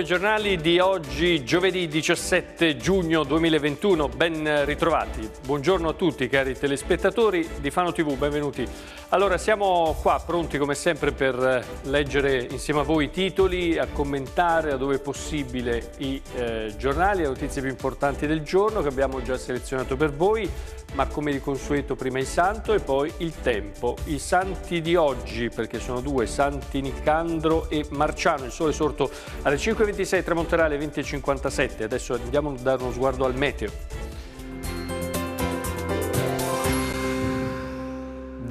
ai giornali di oggi, giovedì 17 giugno 2021. Ben ritrovati. Buongiorno a tutti cari telespettatori di Fano TV, benvenuti allora, siamo qua pronti come sempre per eh, leggere insieme a voi i titoli, a commentare a dove possibile i eh, giornali, le notizie più importanti del giorno che abbiamo già selezionato per voi, ma come di consueto prima il santo e poi il tempo. I santi di oggi, perché sono due, Santi Nicandro e Marciano, il sole sorto alle 5.26, tramonterà alle 20.57. Adesso andiamo a dare uno sguardo al meteo.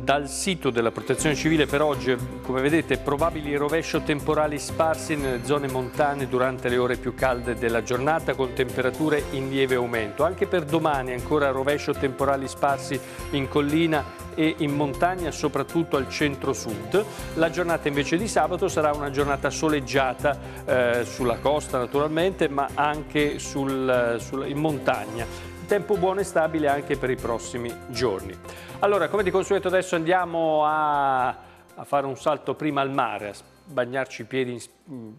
Dal sito della protezione civile per oggi, come vedete, probabili rovescio temporali sparsi nelle zone montane durante le ore più calde della giornata con temperature in lieve aumento. Anche per domani ancora rovescio temporali sparsi in collina e in montagna, soprattutto al centro-sud. La giornata invece di sabato sarà una giornata soleggiata eh, sulla costa naturalmente, ma anche sul, sul, in montagna tempo buono e stabile anche per i prossimi giorni. Allora, come di consueto adesso andiamo a, a fare un salto prima al mare, a bagnarci i piedi in,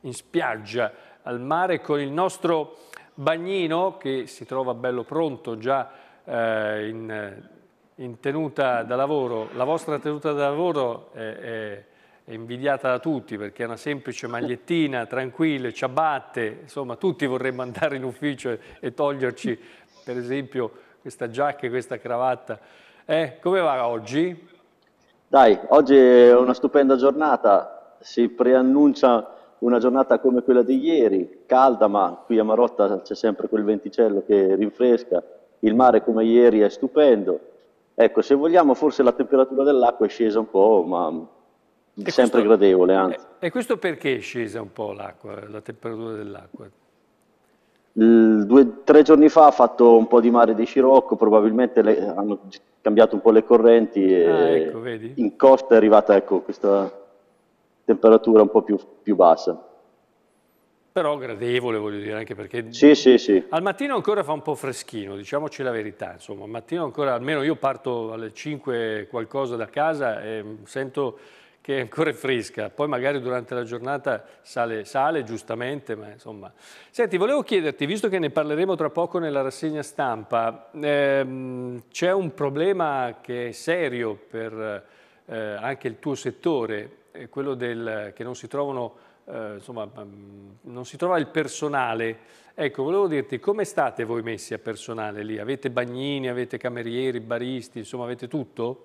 in spiaggia al mare con il nostro bagnino che si trova bello pronto già eh, in, in, tenuta da lavoro. La vostra tenuta da lavoro è, è è invidiata da tutti perché è una semplice magliettina, tranquilla, ciabatte, insomma tutti vorremmo andare in ufficio e, e toglierci per esempio questa giacca e questa cravatta. Eh, come va oggi? Dai, oggi è una stupenda giornata, si preannuncia una giornata come quella di ieri, calda ma qui a Marotta c'è sempre quel venticello che rinfresca, il mare come ieri è stupendo, ecco se vogliamo forse la temperatura dell'acqua è scesa un po' ma e sempre gradevole, anzi. E questo perché è scesa un po' l'acqua, la temperatura dell'acqua? Due, tre giorni fa ha fatto un po' di mare di Scirocco, probabilmente le, hanno cambiato un po' le correnti e ah, ecco, in costa è arrivata ecco, questa temperatura un po' più, più, bassa. Però gradevole, voglio dire, anche perché sì, sì, sì. al mattino ancora fa un po' freschino, diciamoci la verità, insomma, al mattino ancora, almeno io parto alle 5 qualcosa da casa e mm, sento che è ancora fresca, poi magari durante la giornata sale, sale giustamente, ma insomma. Senti, volevo chiederti, visto che ne parleremo tra poco nella rassegna stampa, ehm, c'è un problema che è serio per eh, anche il tuo settore, è quello del, che non si trovano, eh, insomma, mm, non si trova il personale. Ecco, volevo dirti, come state voi messi a personale lì? Avete bagnini, avete camerieri, baristi, insomma avete tutto?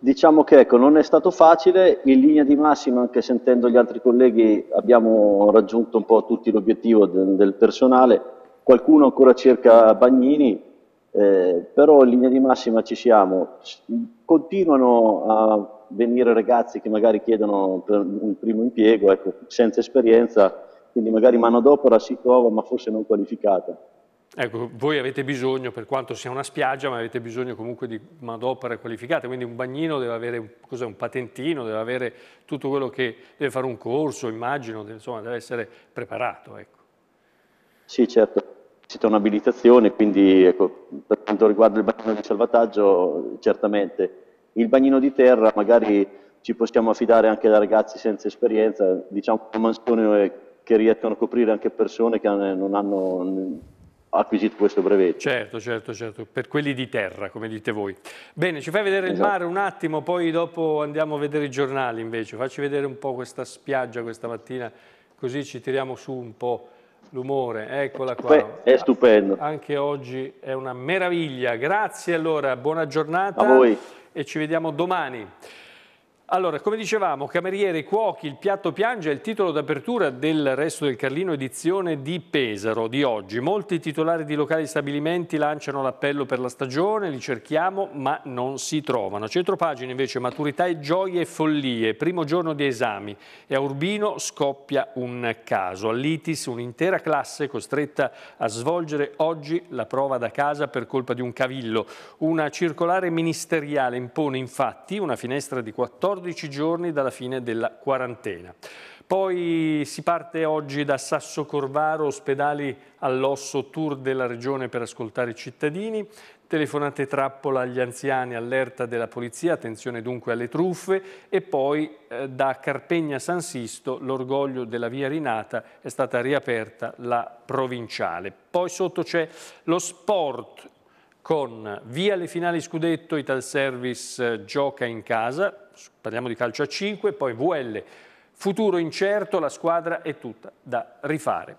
Diciamo che ecco, non è stato facile, in linea di massima anche sentendo gli altri colleghi abbiamo raggiunto un po' tutti l'obiettivo del, del, personale, qualcuno ancora cerca Bagnini, eh, però in linea di massima ci siamo. Continuano a venire ragazzi che magari chiedono un primo impiego, ecco, senza esperienza, quindi magari mano d'opera si trova ma forse non qualificata. Ecco, voi avete bisogno, per quanto sia una spiaggia, ma avete bisogno comunque di manodopera qualificata, quindi un bagnino deve avere un, un patentino, deve avere tutto quello che deve fare un corso, immagino, insomma, deve essere preparato. Ecco. Sì, certo, c'è un'abilitazione, quindi ecco, per quanto riguarda il bagnino di salvataggio, certamente. Il bagnino di terra magari ci possiamo affidare anche da ragazzi senza esperienza, diciamo una mansione eh, che riescono a coprire anche persone che non hanno acquisito questo brevetto. Certo, certo, certo, per quelli di terra, come dite voi. Bene, ci fai vedere esatto. il mare un attimo, poi dopo andiamo a vedere i giornali invece. Facci vedere un po' questa spiaggia questa mattina, così ci tiriamo su un po' l'umore. Eccola qua. Beh, è stupendo. Anche oggi è una meraviglia. Grazie allora, buona giornata. A voi. E ci vediamo domani. Allora, come dicevamo, Camerieri, Cuochi, Il piatto piange è il titolo d'apertura del Resto del Carlino edizione di Pesaro di oggi. Molti titolari di locali stabilimenti lanciano l'appello per la stagione, li cerchiamo ma non si trovano. Centropagina invece maturità e gioie e follie, primo giorno di esami e a Urbino scoppia un caso. All'ITIS un'intera classe costretta a svolgere oggi la prova da casa per colpa di un cavillo. Una circolare ministeriale impone infatti una finestra di 14 14 giorni dalla fine della quarantena. Poi si parte oggi da Sasso Corvaro, ospedali all'osso, tour della regione per ascoltare i cittadini, telefonate trappola agli anziani, allerta della polizia, attenzione dunque alle truffe e poi eh, da Carpegna San Sisto l'orgoglio della via Rinata è stata riaperta la provinciale. Poi sotto c'è lo sport con via le finali scudetto, Service eh, gioca in casa, parliamo di calcio a 5, poi VL, futuro incerto, la squadra è tutta da rifare.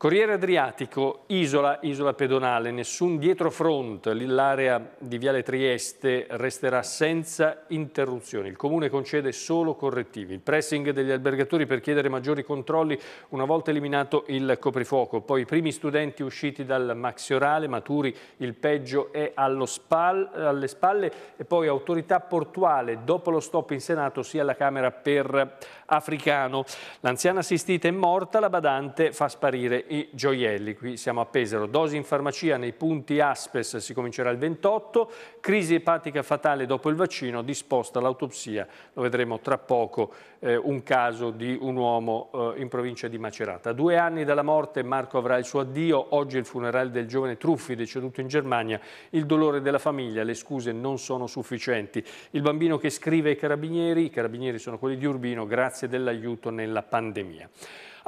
Corriere Adriatico, isola, isola pedonale, nessun dietrofront, l'area di Viale Trieste resterà senza interruzioni. Il Comune concede solo correttivi. Il pressing degli albergatori per chiedere maggiori controlli una volta eliminato il coprifuoco. Poi i primi studenti usciti dal maxiorale, maturi, il peggio è spal, alle spalle. E poi autorità portuale, dopo lo stop in Senato sia alla Camera per Africano. L'anziana assistita è morta, la badante fa sparire i gioielli, qui siamo a Pesaro. Dosi in farmacia nei punti Aspes si comincerà il 28, crisi epatica fatale dopo il vaccino, disposta l'autopsia, lo vedremo tra poco, eh, un caso di un uomo eh, in provincia di Macerata. due anni dalla morte Marco avrà il suo addio, oggi il funerale del giovane Truffi deceduto in Germania, il dolore della famiglia, le scuse non sono sufficienti. Il bambino che scrive ai carabinieri, i carabinieri sono quelli di Urbino, grazie dell'aiuto nella pandemia.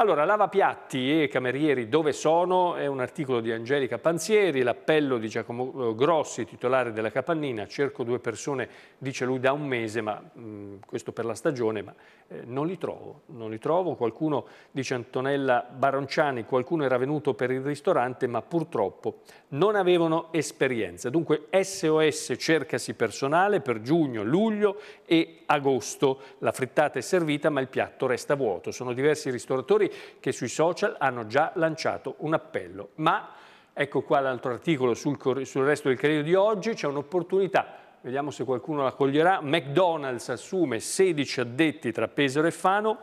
Allora, lavapiatti e camerieri dove sono? È un articolo di Angelica Panzieri, l'appello di Giacomo eh, Grossi, titolare della Capannina, cerco due persone, dice lui, da un mese, ma mh, mm, questo per la stagione, ma eh, non li trovo, non li trovo. Qualcuno, dice Antonella Baronciani, qualcuno era venuto per il ristorante, ma purtroppo non avevano esperienza. Dunque SOS cercasi personale per giugno, luglio e agosto. La frittata è servita, ma il piatto resta vuoto. Sono diversi ristoratori che sui social hanno già lanciato un appello. Ma ecco qua l'altro articolo sul, sul resto del credo di oggi, c'è un'opportunità vediamo se qualcuno la coglierà, McDonald's assume 16 addetti tra Pesaro e Fano,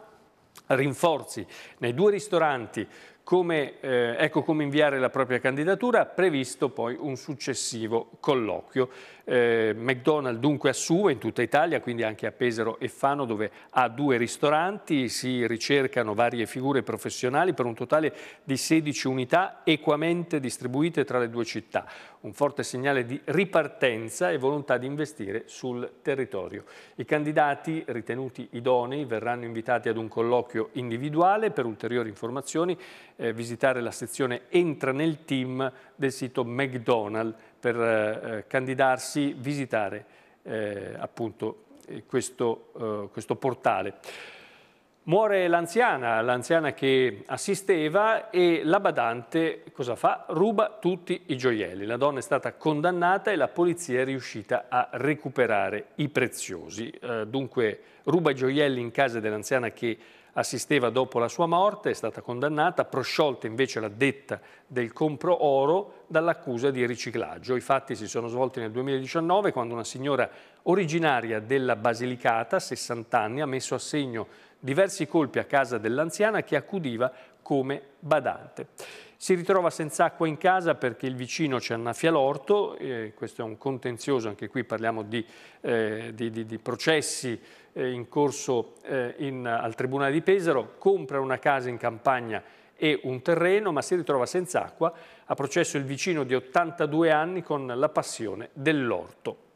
rinforzi nei due ristoranti, come, eh, ecco come inviare la propria candidatura, previsto poi un successivo colloquio. Eh, McDonald's dunque assume in tutta Italia, quindi anche a Pesaro e Fano dove ha due ristoranti, si ricercano varie figure professionali per un totale di 16 unità equamente distribuite tra le due città. Un forte segnale di ripartenza e volontà di investire sul territorio. I candidati ritenuti idonei verranno invitati ad un colloquio individuale. Per ulteriori informazioni eh, visitare la sezione Entra nel team del sito McDonald's per eh, eh, candidarsi, visitare eh, appunto questo, questo portale. Muore l'anziana, l'anziana che assisteva e la badante cosa fa? Ruba tutti i gioielli. La donna è stata condannata e la polizia è riuscita a recuperare i preziosi. Eh, dunque ruba i gioielli in casa dell'anziana che assisteva dopo la sua morte, è stata condannata, prosciolta invece la detta del compro oro dall'accusa di riciclaggio. I fatti si sono svolti nel 2019 quando una signora originaria della Basilicata, 60 anni, ha messo a segno diversi colpi a casa dell'anziana che accudiva come badante. Si ritrova senza acqua in casa perché il vicino ci annaffia l'orto, eh, questo è un contenzioso, anche qui parliamo di, eh, di, di, di processi eh, in corso eh, in, al Tribunale di Pesaro, compra una casa in campagna e un terreno, ma si ritrova senza acqua, ha processo il vicino di 82 anni con la passione dell'orto.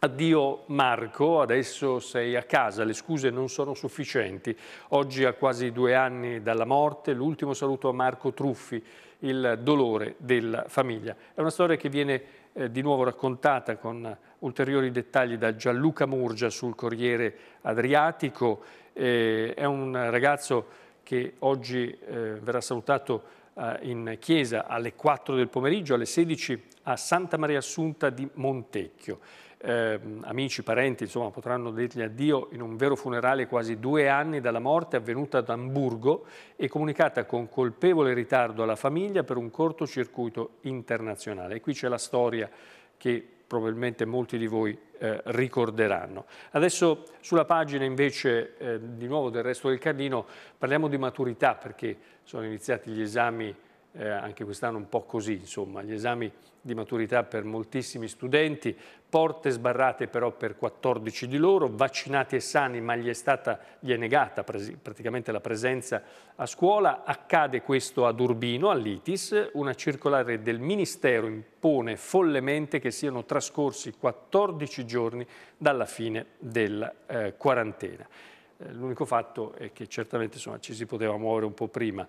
Addio Marco, adesso sei a casa, le scuse non sono sufficienti. Oggi a quasi due anni dalla morte, l'ultimo saluto a Marco Truffi, il dolore della famiglia. È una storia che viene eh, di nuovo raccontata con ulteriori dettagli da Gianluca Murgia sul Corriere Adriatico. Eh, è un ragazzo che oggi eh, verrà salutato eh, in chiesa alle 4 del pomeriggio, alle 16 a Santa Maria Assunta di Montecchio eh, amici, parenti, insomma, potranno dirgli addio in un vero funerale quasi due anni dalla morte avvenuta ad Amburgo e comunicata con colpevole ritardo alla famiglia per un cortocircuito internazionale. E qui c'è la storia che probabilmente molti di voi eh, ricorderanno. Adesso sulla pagina invece eh, di nuovo del resto del Carlino parliamo di maturità perché sono iniziati gli esami eh, anche quest'anno un po' così, insomma, gli esami di maturità per moltissimi studenti, porte sbarrate però per 14 di loro, vaccinati e sani ma gli è, stata, gli è negata praticamente la presenza a scuola, accade questo ad Urbino, all'ITIS, una circolare del Ministero impone follemente che siano trascorsi 14 giorni dalla fine della eh, quarantena. Eh, l'unico fatto è che certamente insomma, ci si poteva muovere un po' prima.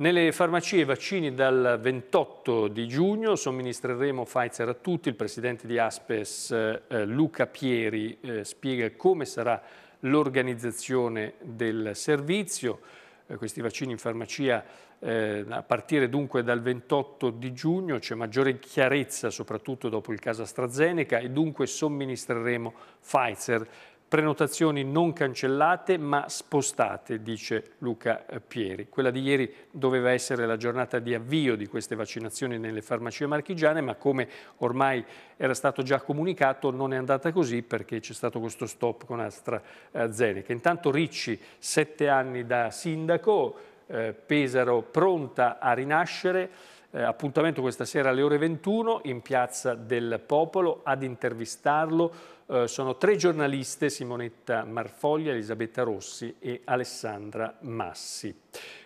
Nelle farmacie vaccini dal 28 di giugno somministreremo Pfizer a tutti. Il presidente di Aspes eh, eh, Luca Pieri eh, spiega come sarà l'organizzazione del servizio. Eh, questi vaccini in farmacia eh, a partire dunque dal 28 di giugno c'è maggiore chiarezza soprattutto dopo il caso AstraZeneca e dunque somministreremo Pfizer prenotazioni non cancellate ma spostate, dice Luca eh, Pieri. Quella di ieri doveva essere la giornata di avvio di queste vaccinazioni nelle farmacie marchigiane, ma come ormai era stato già comunicato non è andata così perché c'è stato questo stop con AstraZeneca. Intanto Ricci, sette anni da sindaco, eh, Pesaro pronta a rinascere, eh, appuntamento questa sera alle ore 21 in Piazza del Popolo ad intervistarlo eh, sono tre giornaliste Simonetta Marfoglia, Elisabetta Rossi e Alessandra Massi.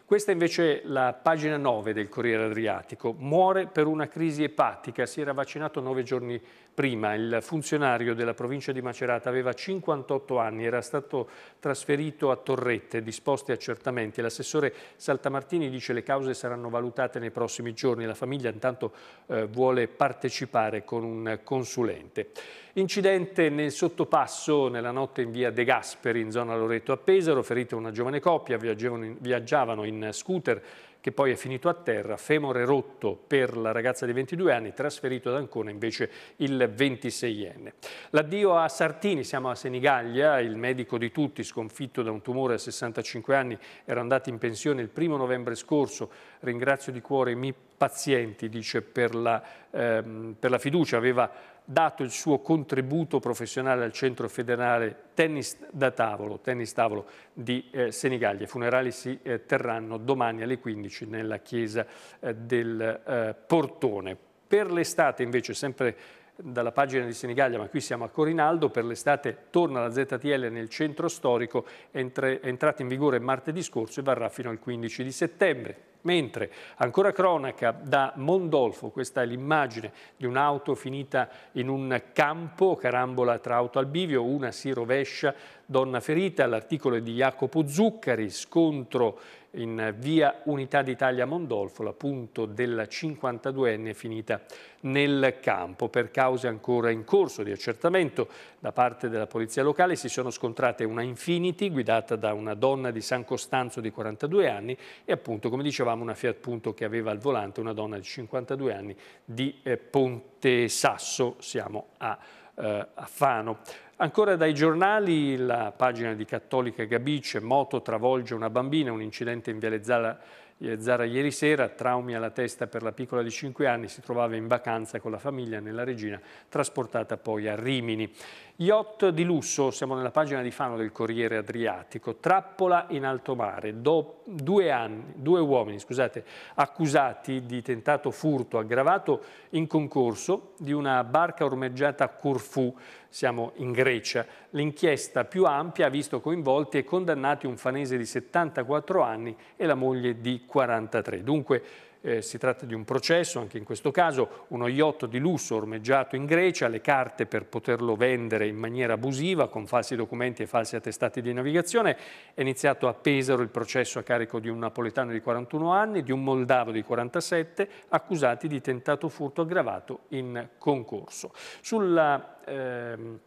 Questa invece è la pagina 9 del Corriere Adriatico. Muore per una crisi epatica, si era vaccinato nove giorni fa prima. Il funzionario della provincia di Macerata aveva 58 anni, era stato trasferito a Torrette, disposti accertamenti. L'assessore Saltamartini dice che le cause saranno valutate nei prossimi giorni. La famiglia intanto eh, vuole partecipare con un consulente. Incidente nel sottopasso nella notte in via De Gasperi, in zona Loreto a Pesaro, ferita una giovane coppia, viaggiavano in scooter che poi è finito a terra, femore rotto per la ragazza di 22 anni, trasferito ad Ancona invece il 26enne. L'addio a Sartini, siamo a Senigallia, il medico di tutti sconfitto da un tumore a 65 anni era andato in pensione il primo novembre scorso, ringrazio di cuore i miei pazienti, dice, per la, ehm, per la fiducia, aveva dato il suo contributo professionale al Centro Federale Tennis da Tavolo, tennis tavolo di eh, Senigallia. I funerali si eh, terranno domani alle 15 nella chiesa eh, del eh, Portone. Per l'estate invece, sempre dalla pagina di Senigallia, ma qui siamo a Corinaldo, per l'estate torna la ZTL nel centro storico, è entrata in vigore martedì scorso e varrà fino al 15 di settembre. Mentre ancora cronaca da Mondolfo, questa è l'immagine di un'auto finita in un campo, carambola tra auto al bivio, una si rovescia, donna ferita, l'articolo di Jacopo Zuccari, scontro in via Unità d'Italia Mondolfo, la punto della 52enne finita nel campo. Per cause ancora in corso di accertamento da parte della polizia locale si sono scontrate una Infinity guidata da una donna di San Costanzo di 42 anni e appunto come dicevamo una Fiat Punto che aveva al volante una donna di 52 anni di eh, Ponte Sasso, siamo a, eh, a Fano. Ancora dai giornali la pagina di Cattolica Gabice, moto travolge una bambina, un incidente in Viale Zara, eh, Zara ieri sera, traumi alla testa per la piccola di 5 anni, si trovava in vacanza con la famiglia nella Regina, trasportata poi a Rimini. Yacht di lusso, siamo nella pagina di Fano del Corriere Adriatico, trappola in alto mare, Do, due, anni, due, uomini scusate, accusati di tentato furto aggravato in concorso di una barca ormeggiata a Corfù, siamo in Grecia. L'inchiesta più ampia ha visto coinvolti e condannati un fanese di 74 anni e la moglie di 43. Dunque eh, si tratta di un processo, anche in questo caso uno yacht di lusso ormeggiato in Grecia, le carte per poterlo vendere in maniera abusiva con falsi documenti e falsi attestati di navigazione, è iniziato a Pesaro il processo a carico di un napoletano di 41 anni, di un moldavo di 47, accusati di tentato furto aggravato in concorso. Sulla, ehm,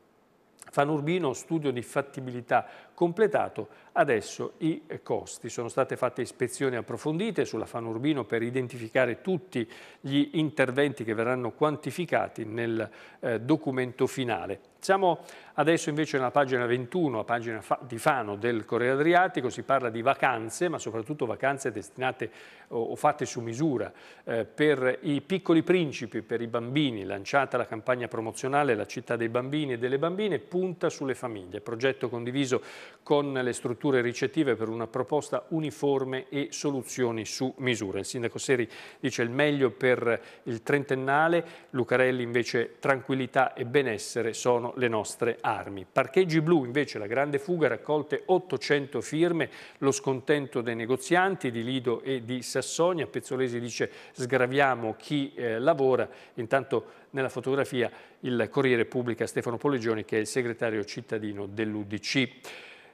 Fanurbino, studio di fattibilità completato, adesso i eh, costi. Sono state fatte ispezioni approfondite sulla Fanurbino per identificare tutti gli interventi che verranno quantificati nel eh, documento finale. Siamo Adesso invece nella pagina 21, a pagina di Fano del Corriere Adriatico, si parla di vacanze, ma soprattutto vacanze destinate o fatte su misura eh, per i piccoli principi, per i bambini. Lanciata la campagna promozionale La città dei bambini e delle bambine punta sulle famiglie, progetto condiviso con le strutture ricettive per una proposta uniforme e soluzioni su misura. Il sindaco Seri dice il meglio per il trentennale, Lucarelli invece tranquillità e benessere sono le nostre armi. Parcheggi blu invece la grande fuga raccolte 800 firme, lo scontento dei negozianti di Lido e di Sassonia, Pezzolesi dice sgraviamo chi eh, lavora, intanto nella fotografia il Corriere pubblica Stefano Polegioni che è il segretario cittadino dell'Udc.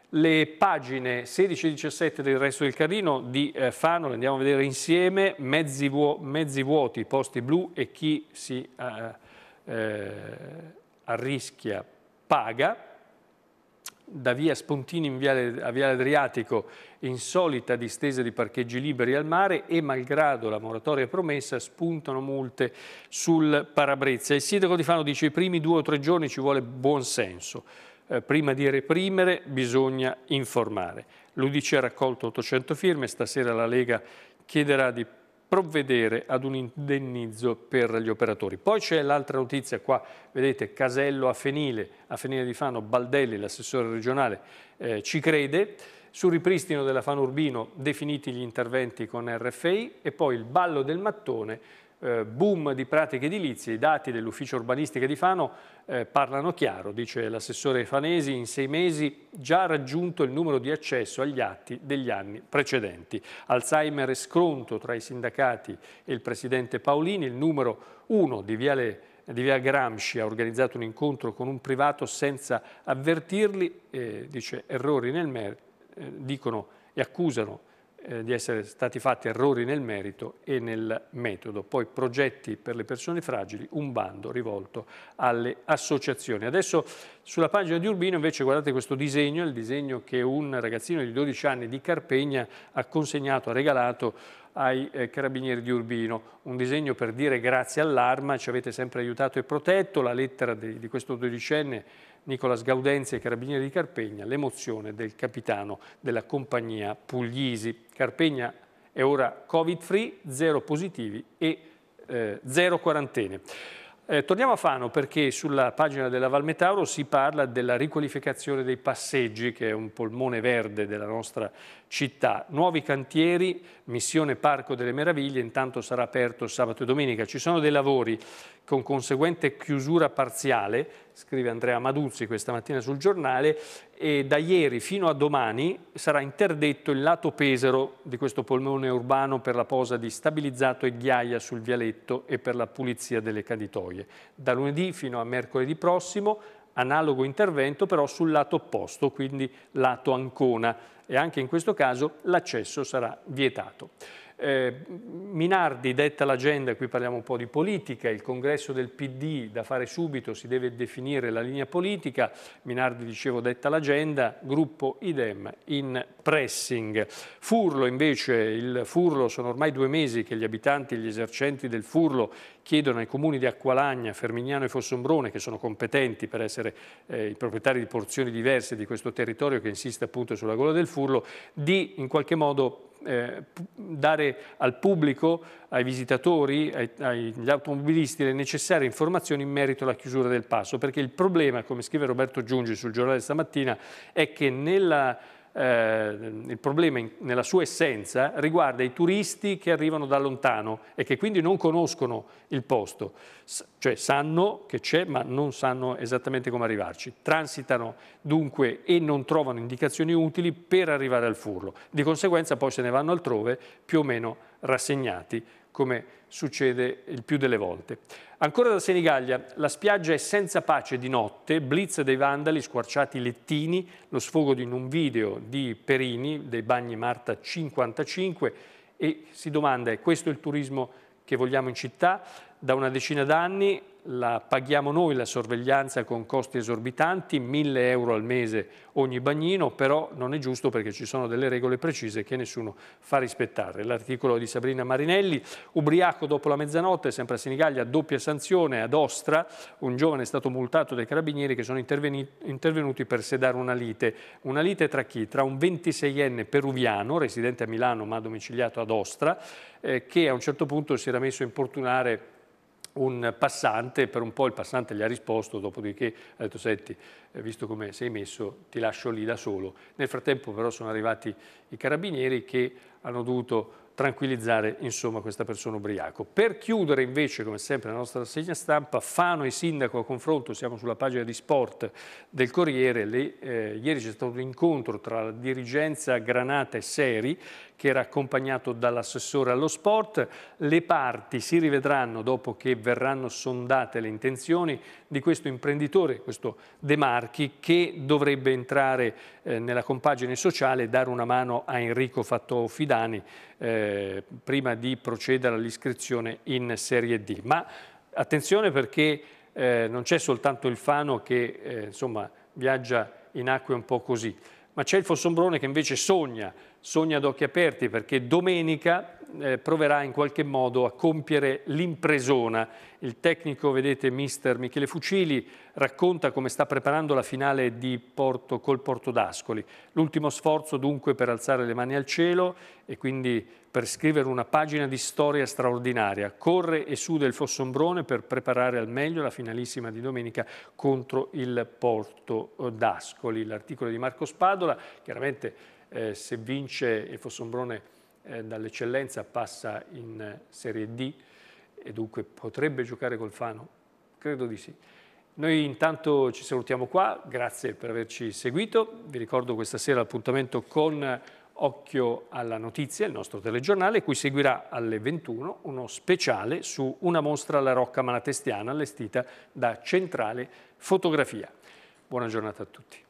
Le pagine 16 e 17 del resto del Carrino di eh, Fano le andiamo a vedere insieme, mezzi, vuo, mezzi vuoti, posti blu e chi si eh, eh, arrischia paga, da via Spontini viale, a Viale Adriatico insolita distesa di parcheggi liberi al mare e malgrado la moratoria promessa spuntano multe sul parabrezza. Il sindaco di Fano dice i primi due o tre giorni ci vuole buon senso. Eh, prima di reprimere bisogna informare. L'Udice ha raccolto 800 firme, stasera la Lega chiederà di provvedere ad un indennizzo per gli operatori. Poi c'è l'altra notizia qua, vedete Casello a Fenile, a Fenile di Fano, Baldelli, l'assessore regionale, eh, ci crede, sul ripristino della Fano Urbino definiti gli interventi con RFI e poi il ballo del mattone eh, boom di pratiche edilizie, i dati dell'ufficio urbanistica di Fano eh, parlano chiaro, dice l'assessore Fanesi, in sei mesi già raggiunto il numero di accesso agli atti degli anni precedenti. Alzheimer e scronto tra i sindacati e il presidente Paolini, il numero uno di Viale di via Gramsci ha organizzato un incontro con un privato senza avvertirli, eh, dice errori nel mer, eh, dicono e accusano eh, di essere stati fatti errori nel merito e nel metodo. Poi progetti per le persone fragili, un bando rivolto alle associazioni. Adesso sulla pagina di Urbino invece guardate questo disegno, il disegno che un ragazzino di 12 anni di Carpegna ha consegnato, ha regalato ai eh, carabinieri di Urbino, un disegno per dire grazie all'arma, ci avete sempre aiutato e protetto, la lettera di, di questo dodicenne Nicola Sgaudenzi e carabinieri di Carpegna, l'emozione del capitano della compagnia Puglisi. Carpegna è ora covid free, zero positivi e eh, zero quarantene. Eh, torniamo a Fano perché sulla pagina della Valmetauro si parla della riqualificazione dei passeggi che è un polmone verde della nostra città. Nuovi cantieri, missione Parco delle Meraviglie, intanto sarà aperto sabato e domenica. Ci sono dei lavori con conseguente chiusura parziale, scrive Andrea Maduzzi questa mattina sul giornale, e da ieri fino a domani sarà interdetto il lato pesero di questo polmone urbano per la posa di stabilizzato e ghiaia sul vialetto e per la pulizia delle caditoie. Da lunedì fino a mercoledì prossimo analogo intervento però sul lato opposto, quindi lato Ancona e anche in questo caso l'accesso sarà vietato. Eh, Minardi detta l'agenda, qui parliamo un po' di politica, il congresso del PD da fare subito, si deve definire la linea politica, Minardi dicevo detta l'agenda, gruppo idem in pressing. Furlo invece, il Furlo sono ormai due mesi che gli abitanti e gli esercenti del Furlo chiedono ai comuni di Acqualagna, Fermignano e Fossombrone, che sono competenti per essere eh, i proprietari di porzioni diverse di questo territorio che insiste appunto sulla gola del Furlo, di in qualche modo eh, dare al pubblico, ai visitatori, ai, agli automobilisti le necessarie informazioni in merito alla chiusura del passo, perché il problema, come scrive Roberto Giungi sul giornale stamattina, è che nella eh, il problema in, nella sua essenza riguarda i turisti che arrivano da lontano e che quindi non conoscono il posto, S cioè sanno che c'è ma non sanno esattamente come arrivarci, transitano dunque e non trovano indicazioni utili per arrivare al furlo, di conseguenza poi se ne vanno altrove più o meno rassegnati come succede il più delle volte. Ancora da Senigallia, la spiaggia è senza pace di notte, blitz dei vandali, squarciati lettini, lo sfogo in un video di Perini, dei bagni Marta 55, e si domanda, è questo il turismo che vogliamo in città? Da una decina d'anni la paghiamo noi la sorveglianza con costi esorbitanti, 1000 euro al mese ogni bagnino, però non è giusto perché ci sono delle regole precise che nessuno fa rispettare. L'articolo di Sabrina Marinelli, ubriaco dopo la mezzanotte, sempre a Sinigaglia, doppia sanzione ad Ostra, un giovane è stato multato dai carabinieri che sono intervenuti per sedare una lite. Una lite tra chi? Tra un 26enne peruviano, residente a Milano ma domiciliato ad Ostra, eh, che a un certo punto si era messo a importunare un passante, per un po' il passante gli ha risposto, dopodiché ha detto senti, eh, visto come sei messo, ti lascio lì da solo. Nel frattempo però sono arrivati i carabinieri che hanno dovuto tranquillizzare insomma, questa persona ubriaco. Per chiudere invece, come sempre, la nostra rassegna stampa, Fano e Sindaco a confronto, siamo sulla pagina di sport del Corriere, Le, eh, ieri c'è stato un incontro tra la dirigenza Granata e Seri che era accompagnato dall'assessore allo sport. Le parti si rivedranno dopo che verranno sondate le intenzioni di questo imprenditore, questo De Marchi, che dovrebbe entrare eh, nella compagine sociale e dare una mano a Enrico Fatto Fidani eh, prima di procedere all'iscrizione in Serie D. Ma attenzione perché eh, non c'è soltanto il Fano che eh, insomma, viaggia in acque un po' così, ma c'è il Fossombrone che invece sogna sogna ad occhi aperti perché domenica eh, proverà in qualche modo a compiere l'impresona. Il tecnico, vedete, mister Michele Fucili, racconta come sta preparando la finale di Porto, col Porto d'Ascoli. L'ultimo sforzo dunque per alzare le mani al cielo e quindi per scrivere una pagina di storia straordinaria. Corre e suda il Fossombrone per preparare al meglio la finalissima di domenica contro il Porto eh, d'Ascoli. L'articolo di Marco Spadola, chiaramente eh, se vince il Fossombrone eh, dall'eccellenza passa in eh, Serie D e dunque potrebbe giocare col Fano? Credo di sì. Noi intanto ci salutiamo qua, grazie per averci seguito, vi ricordo questa sera l'appuntamento con Occhio alla Notizia, il nostro telegiornale, cui seguirà alle 21 uno speciale su una mostra alla Rocca Malatestiana allestita da Centrale Fotografia. Buona giornata a tutti.